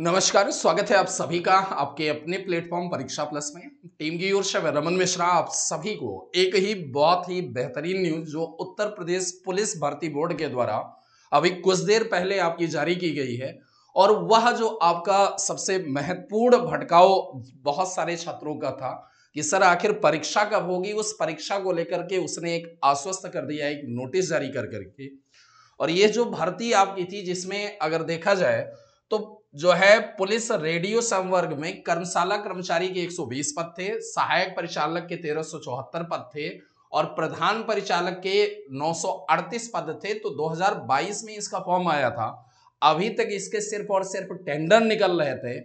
नमस्कार स्वागत है आप सभी का आपके अपने प्लेटफॉर्म परीक्षा प्लस में टीम की ओर से रमन मिश्रा आप सभी को एक ही बहुत ही बेहतरीन न्यूज जो उत्तर प्रदेश पुलिस भर्ती बोर्ड के द्वारा अभी कुछ देर पहले आपकी जारी की गई है और वह जो आपका सबसे महत्वपूर्ण भटकाव बहुत सारे छात्रों का था कि सर आखिर परीक्षा कब होगी उस परीक्षा को लेकर के उसने एक आश्वस्त कर दिया एक नोटिस जारी कर करके और ये जो भर्ती आपकी थी जिसमें अगर देखा जाए तो जो है पुलिस रेडियो संवर्ग में कर्मशाला कर्मचारी के 120 पद थे सहायक परिचालक के तेरह पद थे और प्रधान परिचालक के 938 पद थे तो 2022 में इसका फॉर्म आया था अभी तक इसके सिर्फ और सिर्फ टेंडर निकल रहे थे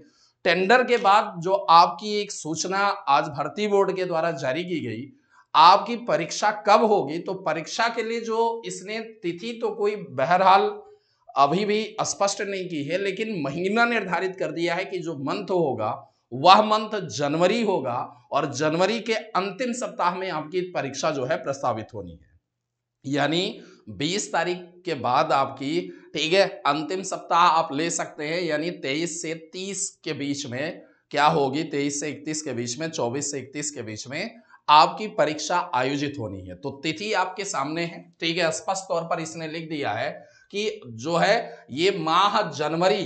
टेंडर के बाद जो आपकी एक सूचना आज भर्ती बोर्ड के द्वारा जारी की गई आपकी परीक्षा कब होगी तो परीक्षा के लिए जो इसने तिथि तो कोई बहरहाल अभी भी स्पष्ट नहीं की है लेकिन महीना निर्धारित कर दिया है कि जो मंथ होगा वह मंथ जनवरी होगा और जनवरी के अंतिम सप्ताह में आपकी परीक्षा जो है प्रस्तावित होनी है यानी 20 तारीख के बाद आपकी ठीक है अंतिम सप्ताह आप ले सकते हैं यानी 23 से 30 के बीच में क्या होगी 23 से 31 के बीच में 24 से 31 के बीच में आपकी परीक्षा आयोजित होनी है तो तिथि आपके सामने है ठीक है स्पष्ट तौर पर इसने लिख दिया है कि जो है ये माह जनवरी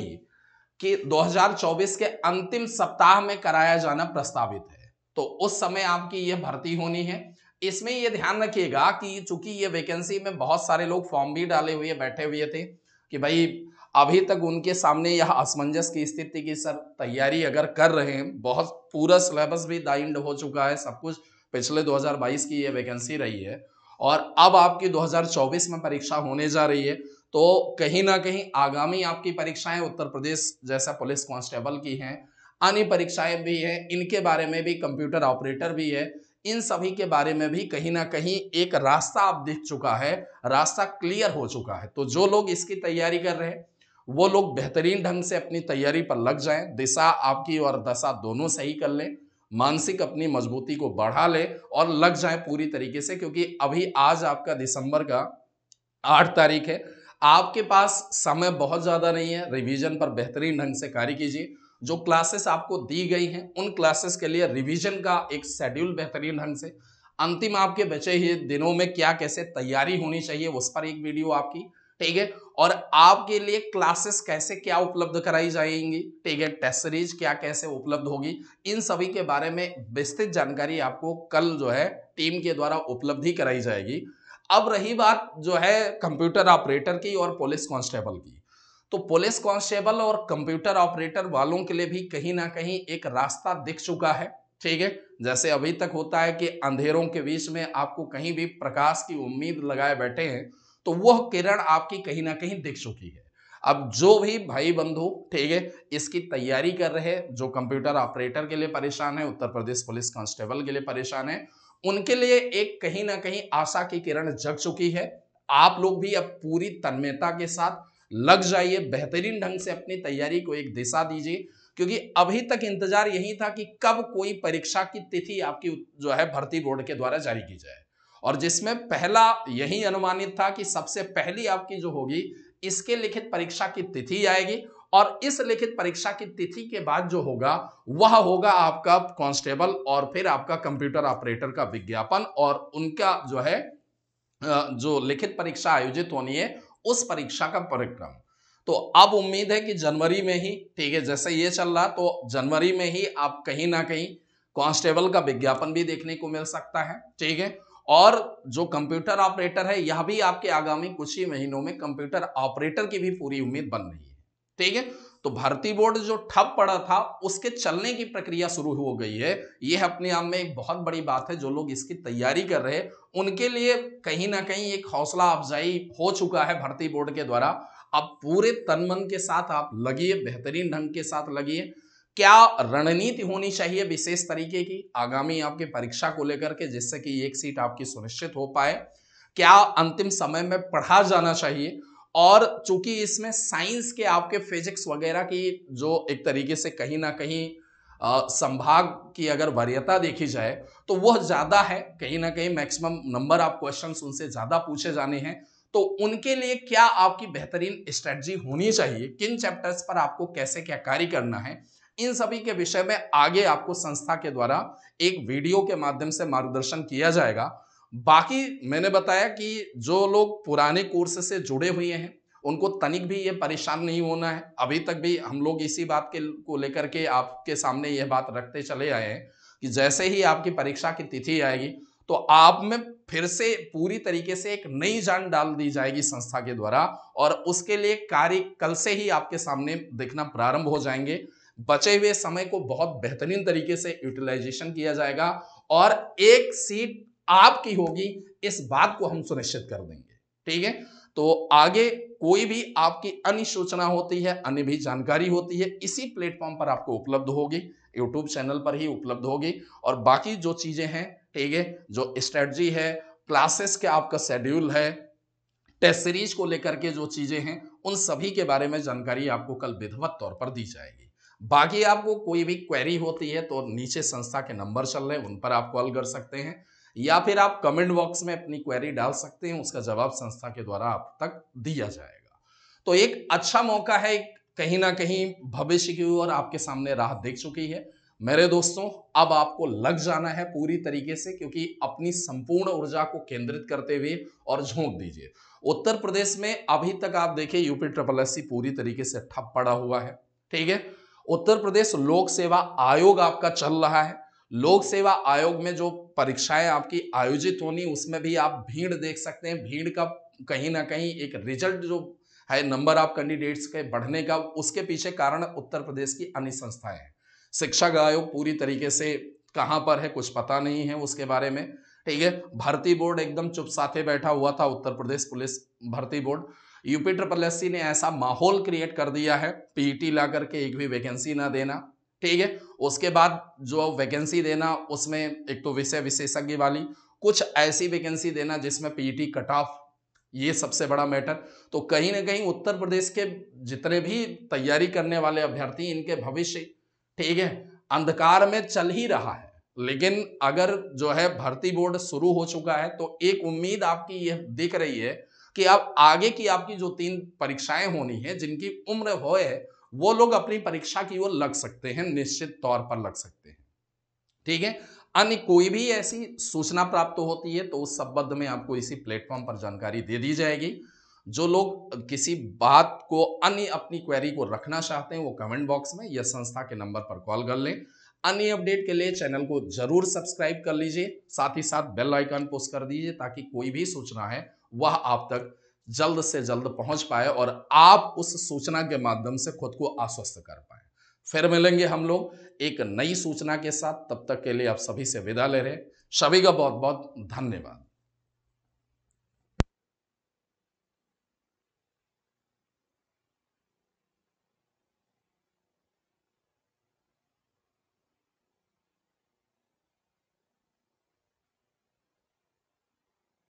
के 2024 के अंतिम सप्ताह में कराया जाना प्रस्तावित है तो उस समय आपकी ये भर्ती होनी है इसमें ये ध्यान रखिएगा कि चूंकि ये वैकेंसी में बहुत सारे लोग फॉर्म भी डाले हुए बैठे हुए थे कि भाई अभी तक उनके सामने यह असमंजस की स्थिति की सर तैयारी अगर कर रहे हैं बहुत पूरा सिलेबस भी दाइंड हो चुका है सब कुछ पिछले 2022 की ये वैकेंसी रही है और अब आपकी 2024 में परीक्षा होने जा रही है तो कहीं ना कहीं आगामी आपकी परीक्षाएं उत्तर प्रदेश जैसा पुलिस कांस्टेबल की हैं अन्य परीक्षाएं भी हैं इनके बारे में भी कंप्यूटर ऑपरेटर भी है इन सभी के बारे में भी कहीं ना कहीं एक रास्ता आप दिख चुका है रास्ता क्लियर हो चुका है तो जो लोग इसकी तैयारी कर रहे हैं वो लोग बेहतरीन ढंग से अपनी तैयारी पर लग जाएं दिशा आपकी और दशा दोनों सही कर लें मानसिक अपनी मजबूती को बढ़ा लें और लग जाएं पूरी तरीके से क्योंकि अभी आज आपका दिसंबर का आठ तारीख है आपके पास समय बहुत ज़्यादा नहीं है रिवीजन पर बेहतरीन ढंग से कार्य कीजिए जो क्लासेस आपको दी गई हैं उन क्लासेस के लिए रिवीजन का एक शेड्यूल बेहतरीन ढंग से अंतिम आपके बचे हुए दिनों में क्या कैसे तैयारी होनी चाहिए उस पर एक वीडियो आपकी ठीक है और आपके लिए क्लासेस कैसे क्या उपलब्ध कराई जाएंगी ठीक है टेस्ट सीरीज क्या कैसे उपलब्ध होगी इन सभी के बारे में विस्तृत जानकारी आपको कल जो है टीम के द्वारा उपलब्धि कराई जाएगी अब रही बात जो है कंप्यूटर ऑपरेटर की और पुलिस कांस्टेबल की तो पुलिस कांस्टेबल और कंप्यूटर ऑपरेटर वालों के लिए भी कहीं ना कहीं एक रास्ता दिख चुका है ठीक है जैसे अभी तक होता है कि अंधेरों के बीच में आपको कहीं भी प्रकाश की उम्मीद लगाए बैठे हैं तो वह किरण आपकी कहीं ना कहीं दिख चुकी है अब जो भी भाई बंधु ठीक है इसकी तैयारी कर रहे जो कंप्यूटर ऑपरेटर के लिए परेशान है उत्तर प्रदेश पुलिस कांस्टेबल के लिए परेशान है उनके लिए एक कहीं ना कहीं आशा की किरण जग चुकी है आप लोग भी अब पूरी तन्मयता के साथ लग जाइए बेहतरीन ढंग से अपनी तैयारी को एक दिशा दीजिए क्योंकि अभी तक इंतजार यही था कि कब कोई परीक्षा की तिथि आपकी जो है भर्ती बोर्ड के द्वारा जारी की जाए और जिसमें पहला यही अनुमानित था कि सबसे पहली आपकी जो होगी इसके लिखित परीक्षा की तिथि आएगी और इस लिखित परीक्षा की तिथि के बाद जो होगा वह होगा आपका कांस्टेबल और फिर आपका कंप्यूटर ऑपरेटर का विज्ञापन और उनका जो है जो लिखित परीक्षा आयोजित होनी है उस परीक्षा का परिक्रम तो अब उम्मीद है कि जनवरी में ही ठीक है जैसे ये चल रहा तो जनवरी में ही आप कहीं ना कहीं कांस्टेबल का विज्ञापन भी देखने को मिल सकता है ठीक है और जो कंप्यूटर ऑपरेटर है यह भी आपके आगामी कुछ ही महीनों में कंप्यूटर ऑपरेटर की भी पूरी उम्मीद बन रही है ठीक है तो भर्ती बोर्ड जो ठप पड़ा था उसके चलने की प्रक्रिया शुरू हो गई है यह अपने आप में एक बहुत बड़ी बात है जो लोग इसकी तैयारी कर रहे हैं उनके लिए कहीं ना कहीं एक हौसला अफजाई हो चुका है भर्ती बोर्ड के द्वारा अब पूरे तन मन के साथ आप लगिए बेहतरीन ढंग के साथ लगिए क्या रणनीति होनी चाहिए विशेष तरीके की आगामी आपके परीक्षा को लेकर के जिससे कि एक सीट आपकी सुनिश्चित हो पाए क्या अंतिम समय में पढ़ा जाना चाहिए और चूंकि इसमें साइंस के आपके फिजिक्स वगैरह की जो एक तरीके से कहीं ना कहीं संभाग की अगर वरीयता देखी जाए तो वह ज़्यादा है कहीं ना कहीं मैक्सिमम नंबर आप क्वेश्चन उनसे ज़्यादा पूछे जाने हैं तो उनके लिए क्या आपकी बेहतरीन स्ट्रेटजी होनी चाहिए किन चैप्टर्स पर आपको कैसे क्या कार्य करना है इन सभी के विषय में आगे आपको संस्था के द्वारा एक वीडियो के माध्यम से मार्गदर्शन किया जाएगा बाकी मैंने बताया कि जो लोग पुराने कोर्स से जुड़े हुए हैं उनको तनिक भी ये परेशान नहीं होना है अभी तक भी हम लोग इसी बात के को लेकर के आपके सामने यह बात रखते चले आए हैं कि जैसे ही आपकी परीक्षा की तिथि आएगी तो आप में फिर से पूरी तरीके से एक नई जान डाल दी जाएगी संस्था के द्वारा और उसके लिए कार्य कल से ही आपके सामने देखना प्रारंभ हो जाएंगे बचे हुए समय को बहुत बेहतरीन तरीके से यूटिलाइजेशन किया जाएगा और एक सीट आपकी होगी इस बात को हम सुनिश्चित कर देंगे ठीक है तो आगे कोई भी आपकी अन्य सूचना होती है अन्य भी जानकारी होती है इसी प्लेटफॉर्म पर आपको उपलब्ध होगी यूट्यूब चैनल पर ही उपलब्ध होगी और बाकी जो चीज़ें हैं ठीक है जो स्ट्रेटजी है क्लासेस के आपका शेड्यूल है टेस्ट सीरीज को लेकर के जो चीज़ें हैं उन सभी के बारे में जानकारी आपको कल विधिवत तौर पर दी जाएगी बाकी आपको कोई भी क्वेरी होती है तो नीचे संस्था के नंबर चल रहे हैं उन पर आप कॉल कर सकते हैं या फिर आप कमेंट बॉक्स में अपनी क्वेरी डाल सकते हैं उसका जवाब संस्था के द्वारा आप तक दिया जाएगा तो एक अच्छा मौका है कहीं ना कहीं भविष्य की ओर आपके सामने राहत देख चुकी है मेरे दोस्तों अब आपको लग जाना है पूरी तरीके से क्योंकि अपनी संपूर्ण ऊर्जा को केंद्रित करते हुए और झोंक दीजिए उत्तर प्रदेश में अभी तक आप देखिए यूपी ट्रिपल एस पूरी तरीके से ठप पड़ा हुआ है ठीक है उत्तर प्रदेश लोक सेवा आयोग आपका चल रहा है लोक सेवा आयोग में जो परीक्षाएं आपकी आयोजित होनी उसमें भी आप भीड़ देख सकते हैं भीड़ का कहीं ना कहीं एक रिजल्ट जो है नंबर ऑफ कैंडिडेट्स के बढ़ने का उसके पीछे कारण उत्तर प्रदेश की अन्य संस्थाएं हैं शिक्षा आयोग पूरी तरीके से कहां पर है कुछ पता नहीं है उसके बारे में ठीक है भर्ती बोर्ड एकदम चुप साथे बैठा हुआ था उत्तर प्रदेश पुलिस भर्ती बोर्ड यूपी ट्रिपल एस ने ऐसा माहौल क्रिएट कर दिया है पीटी ला करके एक भी वैकेंसी ना देना ठीक है उसके बाद जो वैकेंसी देना उसमें एक तो विषय विशेषज्ञ वाली कुछ ऐसी वैकेंसी देना जिसमें पीटी कट ऑफ ये सबसे बड़ा मैटर तो कहीं ना कहीं उत्तर प्रदेश के जितने भी तैयारी करने वाले अभ्यर्थी इनके भविष्य ठीक है अंधकार में चल ही रहा है लेकिन अगर जो है भर्ती बोर्ड शुरू हो चुका है तो एक उम्मीद आपकी यह दिख रही है कि अब आगे की आपकी जो तीन परीक्षाएं होनी है जिनकी उम्र हो है वो लोग अपनी परीक्षा की ओर लग सकते हैं निश्चित तौर पर लग सकते हैं ठीक है अन्य कोई भी ऐसी सूचना प्राप्त होती है तो उस संबंध में आपको इसी प्लेटफॉर्म पर जानकारी दे दी जाएगी जो लोग किसी बात को अन्य अपनी क्वेरी को रखना चाहते हैं वो कमेंट बॉक्स में या संस्था के नंबर पर कॉल कर लें अन्य अपडेट के लिए चैनल को जरूर सब्सक्राइब कर लीजिए साथ ही साथ बेल आइकन पोस्ट कर दीजिए ताकि कोई भी सूचना है वह आप तक जल्द से जल्द पहुंच पाए और आप उस सूचना के माध्यम से खुद को आश्वस्त कर पाए फिर मिलेंगे हम लोग एक नई सूचना के साथ तब तक के लिए आप सभी से विदा ले रहे सभी का बहुत बहुत धन्यवाद